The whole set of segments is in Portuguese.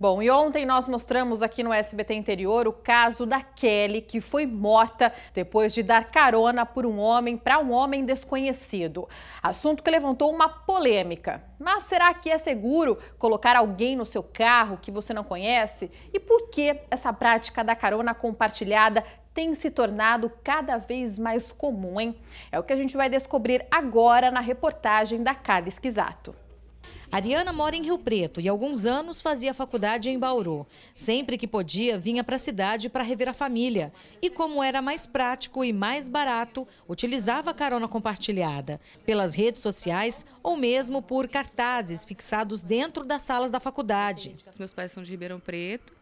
Bom, e ontem nós mostramos aqui no SBT Interior o caso da Kelly, que foi morta depois de dar carona por um homem para um homem desconhecido. Assunto que levantou uma polêmica. Mas será que é seguro colocar alguém no seu carro que você não conhece? E por que essa prática da carona compartilhada tem se tornado cada vez mais comum, hein? É o que a gente vai descobrir agora na reportagem da Carla Esquisato. Ariana mora em Rio Preto e há alguns anos fazia faculdade em Bauru. Sempre que podia, vinha para a cidade para rever a família. E como era mais prático e mais barato, utilizava a carona compartilhada, pelas redes sociais ou mesmo por cartazes fixados dentro das salas da faculdade. Meus pais são de Ribeirão Preto,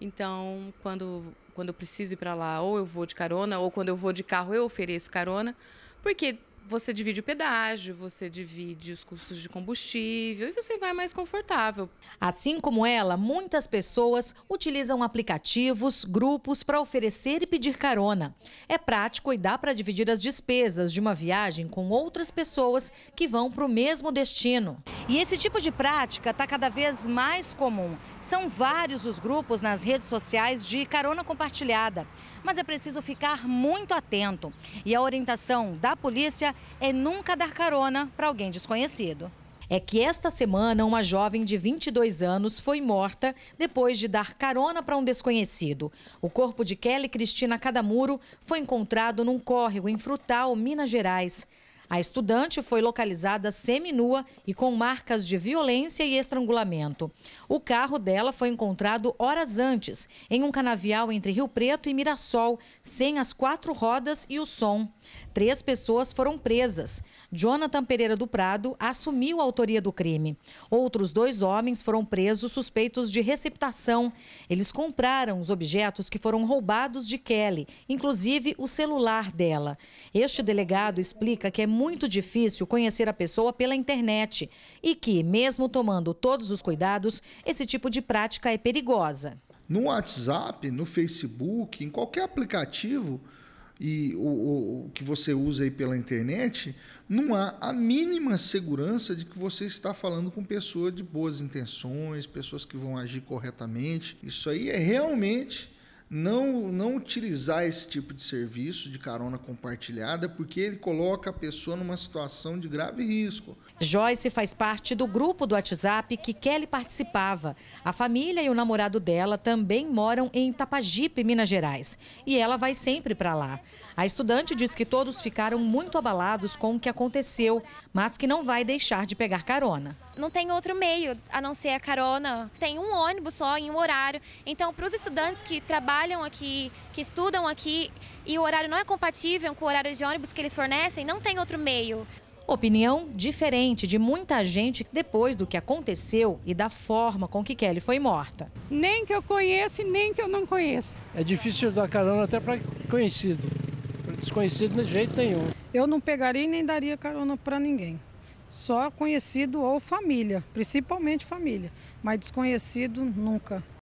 então quando, quando eu preciso ir para lá, ou eu vou de carona, ou quando eu vou de carro, eu ofereço carona, porque você divide o pedágio, você divide os custos de combustível e você vai mais confortável. Assim como ela, muitas pessoas utilizam aplicativos, grupos para oferecer e pedir carona. É prático e dá para dividir as despesas de uma viagem com outras pessoas que vão para o mesmo destino. E esse tipo de prática está cada vez mais comum. São vários os grupos nas redes sociais de carona compartilhada. Mas é preciso ficar muito atento. E a orientação da polícia é nunca dar carona para alguém desconhecido é que esta semana uma jovem de 22 anos foi morta depois de dar carona para um desconhecido. O corpo de Kelly Cristina Cadamuro foi encontrado num córrego em Frutal, Minas Gerais. A estudante foi localizada seminua e com marcas de violência e estrangulamento. O carro dela foi encontrado horas antes, em um canavial entre Rio Preto e Mirassol, sem as quatro rodas e o som. Três pessoas foram presas. Jonathan Pereira do Prado assumiu a autoria do crime. Outros dois homens foram presos suspeitos de receptação. Eles compraram os objetos que foram roubados de Kelly, inclusive o celular dela. Este delegado explica que é muito muito difícil conhecer a pessoa pela internet e que, mesmo tomando todos os cuidados, esse tipo de prática é perigosa. No WhatsApp, no Facebook, em qualquer aplicativo e o, o que você usa aí pela internet, não há a mínima segurança de que você está falando com pessoa de boas intenções, pessoas que vão agir corretamente. Isso aí é realmente não, não utilizar esse tipo de serviço de carona compartilhada, porque ele coloca a pessoa numa situação de grave risco. Joyce faz parte do grupo do WhatsApp que Kelly participava. A família e o namorado dela também moram em Tapajipe, Minas Gerais, e ela vai sempre para lá. A estudante diz que todos ficaram muito abalados com o que aconteceu, mas que não vai deixar de pegar carona não tem outro meio a não ser a carona. Tem um ônibus só em um horário. Então, para os estudantes que trabalham aqui, que estudam aqui e o horário não é compatível com o horário de ônibus que eles fornecem, não tem outro meio. Opinião diferente de muita gente depois do que aconteceu e da forma com que Kelly foi morta. Nem que eu conheça e nem que eu não conheça. É difícil dar carona até para conhecido. Para desconhecido, de jeito nenhum. Eu não pegaria e nem daria carona para ninguém. Só conhecido ou família, principalmente família, mas desconhecido nunca.